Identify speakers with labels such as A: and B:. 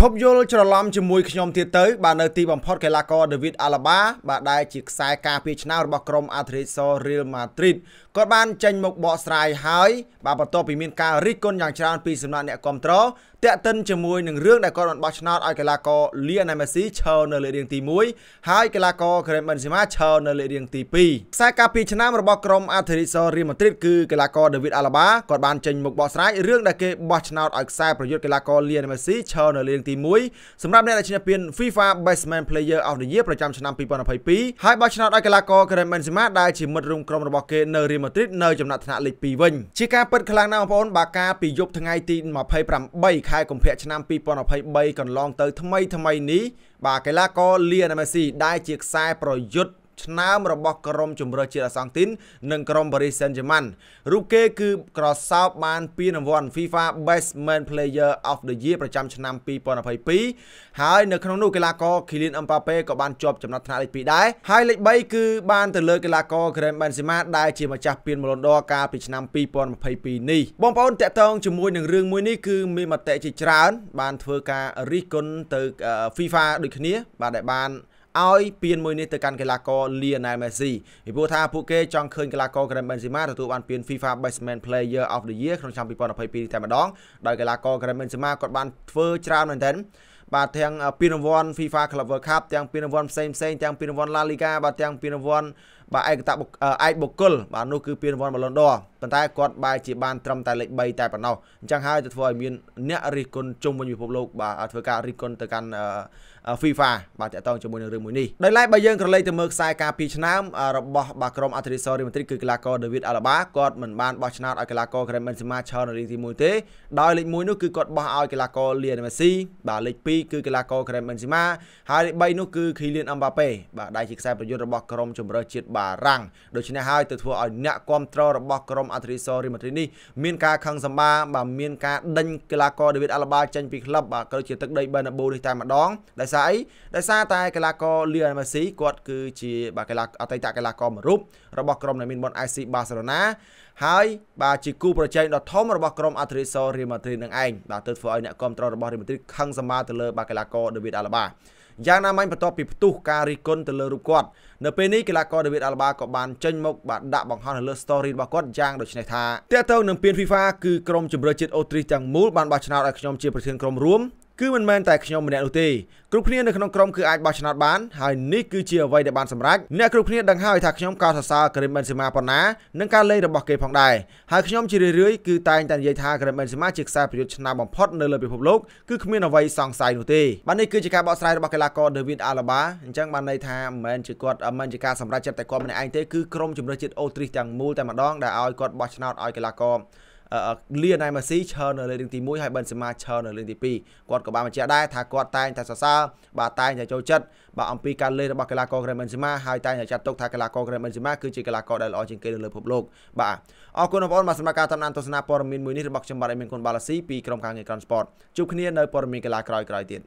A: ឈប់យល់ច្រឡំជាមួយខ្ញុំទៀតទៅបាទនៅទីបំផុតកីឡាករ David Alaba បាទដែលជាខ្សែការពារឆ្នើរបស់ក្រុម Atletico Real Madrid គាត់បានចេញមកបកស្រាយហើយបាទបន្ទាប់ពីមានការរិះគន់យ៉ាងច្រើនពីសំណាក់អ្នកគ្រប់គ្រងតាក់ទិនជាមួយនឹងរឿងដែលគាត់បានបោះឆ្នោតឲ្យកីឡាករ Lionel Messi ឈរនៅលេខរៀងទី1ហើយកីឡាករ Karim Benzema ឈរនៅលេខរៀងទី2ខ្សែការពារឆ្នើមរបស់ក្រុម Atletico Real Madrid គឺកីឡាករ David Alaba គាត់បានចេញមកបកស្រាយរឿងដែលគេបោះឆ្នោតឲ្យខ្សែប្រយុទ្ធកីឡាករ Lionel Messi ឈរនៅលេខទី1សម្រាប់អ្នកដែលឈ្នះពាន FIFA Baseman Player of the Year ប្រចាំឆ្នាំ2022ហើយបោះឆ្នោតឲ្យកីឡាករ Karim Benzema ដែលជាមិត្តរួមក្រុមរបស់គេនៅ Real Madrid នៅចំណាត់ថ្នាក់លេខ2វិញជាការពិតខ្លាំងណាស់បងប្អូនបើការពីយប់ថ្ងៃទី28ខែកុម្ភៈឆ្នាំ2023កន្លងទៅថ្មីថ្មីនេះបាទកីឡាករ Lionel Messi ដែលជាខ្សែប្រយុទ្ធឆ្នើមរបស់ក្រុម ជម្រើសជាតិអាសង់ទីននិងក្រុម Paris Saint-Germain រូបគេគឺក្រសោបបានពានរង្វាន់ FIFA Best Man Player of the Year ប្រចាំឆ្នាំ2022ហើយនៅក្នុងនោះកីឡាករ Kylian Mbappe ក៏បានជាប់ចំណាត់ថ្នាក់លេខ2ដែរហើយលេខ3គឺបានទៅលើកីឡាករ Karim Benzema ដែលជាម្ចាស់ពាន Ballon d'Or កាលពីឆ្នាំ2022នេះបងប្អូនតកតងជាមួយនឹងរឿងមួយនេះគឺមានមតិជាច្រើន បានធ្វើការរិះគន់ទៅ FIFA ដូចគ្នាបាទដែលបានឲ្យពៀនមួយនេះទៅកាន់កីឡាករ Lionel Messi ពីព្រោះថាពួកគេចង់ឃើញកីឡាករ Karim Benzema ទទួលបានពៀន FIFA Best Man Player of the Year ក្នុងឆ្នាំ2022តែម្ដងដោយកីឡាករ Karim Benzema គាត់បានធ្វើច្រើនមែនទែនបាទទាំងពានរង្វាន់ FIFA Club World Cup ទាំងពានរង្វាន់ផ្សេងផ្សេងទាំងពានរង្វាន់ La Liga បាទទាំងពានរង្វាន់បាទឯកតឯកបុគ្គលបាទនោះគឺពានរង្វាន់ Ballon d'Or ប៉ុន្តែគាត់បែរជាបានត្រឹមតែលេខ3តែប៉ុណ្ណោះអញ្ចឹងហើយទៅធ្វើឲ្យមានអ្នករិះគន់ជុំវិញពិភពលោកបាទធ្វើការរិះគន់ទៅកាន់ FIFA បាទតាក់ទងជាមួយនឹងរឿងមួយនេះដោយឡែកបើយើងក្រឡេកទៅមើលខ្សែការពីឆ្នាំរបស់បាទក្រុម Atletico Real Madrid គឺកីឡាករ David Alaba គាត់មិនបានបោះឆ្នោតឲ្យកីឡាករ Karim Benzema ឈរនៅលេខទី1ទេដោយលេខ1នោះគឺគាត់បោះឲ្យកីឡាករ Lionel Messi បាទលេខ2 2គឺកីឡាករ Karim Benzema ហើយលេខ3នោះគឺ Kylian Mbappe បាទដែលជាខ្សែប្រយុទ្ធរបស់ក្រុមជម្រើសជាតិបារាំងដូច្នេះហើយទៅធ្វើឲ្យអ្នកគ្រប់គ្រងរបស់ក្រុម Atletico Real Madrid នេះមានការខឹងសម្បាបាទមានការដេញកីឡាករ David Alaba ចេញពីក្លឹបបាទក៏ជាទឹកដី Bernabeu នេះតែម្ដងដោយសារអីដោយសារតែកីឡាករ Lionel Messi គាត់គឺជាបាទកីឡាអតីតកីឡាករមួយរូបរបស់ក្រុមដែលមានបន AC Barcelona ហើយបាទជាគូប្រជែងដ៏ធំរបស់ក្រុមអាត្រីសរៀម៉ាឌ្រីតនឹងឯងបាទទើបធ្វើឲ្យអ្នកគ្រប់គ្រងរបស់រៀម៉ាឌ្រីតខឹងសម្បាទៅលើបាកីឡាករ David Alaba យ៉ាងណាមិញបន្ទាប់ពីផ្ទុះការរិះគន់ទៅលើរូបគាត់នៅពេលនេះកីឡាករ David Alaba ក៏បានចេញមកបាទដាក់បង្ហោះនៅលើ story របស់គាត់យ៉ាងដូចនេះថាតើទៅនឹងពាន FIFA គឺក្រុមជម្រើសជាតិអូទ្រីសទាំងមូលបានបោះឆ្នោតឲ្យខ្ញុំជាប្រធានក្រុមរួមគឺមិនមែនតែខ្ញុំម្នាក់នោះទេគ្រប់គ្នានៅក្នុងក្រុមគឺអាចបោះឆ្នោតបានហើយនេះគឺជាអ្វីដែលបានសម្រេចអ្នកគ្រប់គ្នាដឹងហើយថាខ្ញុំកោតសរសើរក្រេមបេនសេម៉ាប៉ុណ្ណានិងការលេងរបស់គេផងដែរហើយខ្ញុំជារឿយរឿយគឺតែងតែនិយាយថាក្រេមបេនសេម៉ាជាខ្សែប្រយុទ្ធឆ្នើមបំផុតនៅលើពិភពលោកគឺគ្មានអ្វីសង្ស័យនោះទេបាទនេះគឺជាការបកស្រាយរបស់កីឡាករ David Alaba អញ្ចឹងបានន័យថាមិនមែនជាគាត់មិនមែនជាការសម្រេចចិត្តតែគាត់ម្នាក់ឯងទេគឺក្រុមជំនឿជាតិអូទ្រីសទាំងមូលតែម្ដងដែលឲ្យគាត់បោះឆ្នោតឲ្យកីឡាករលីអណៃម៉ាស៊ីឈរនៅលើរឿងទី1ហើយប៊ិនសេម៉ាឈរនៅលើរឿងទី2គាត់ក៏បានបញ្ជាក់ដែរថាគាត់តែងតែសរសើរបាទតែងតែចូលចិត្តបាទអំពីការលេងរបស់កីឡាករក្រែមប៊ិនសេម៉ាហើយតែងតែចាត់ទុកថាកីឡាករក្រែមប៊ិនសេម៉ាគឺជាកីឡាករដែលល្អជាងគេនៅលើពិភពលោកបាទអរគុណបងប្អូនបាទសម្រាប់ការតាមដានទស្សនាព័ត៌មានមួយនេះរបស់ខ្ញុំបាទអេមានគុណបាឡាស៊ីពីក្រុមការងារ Crown Sport ជួបគ្នានៅព័ត៌មានកីឡាក្រោយៗទៀត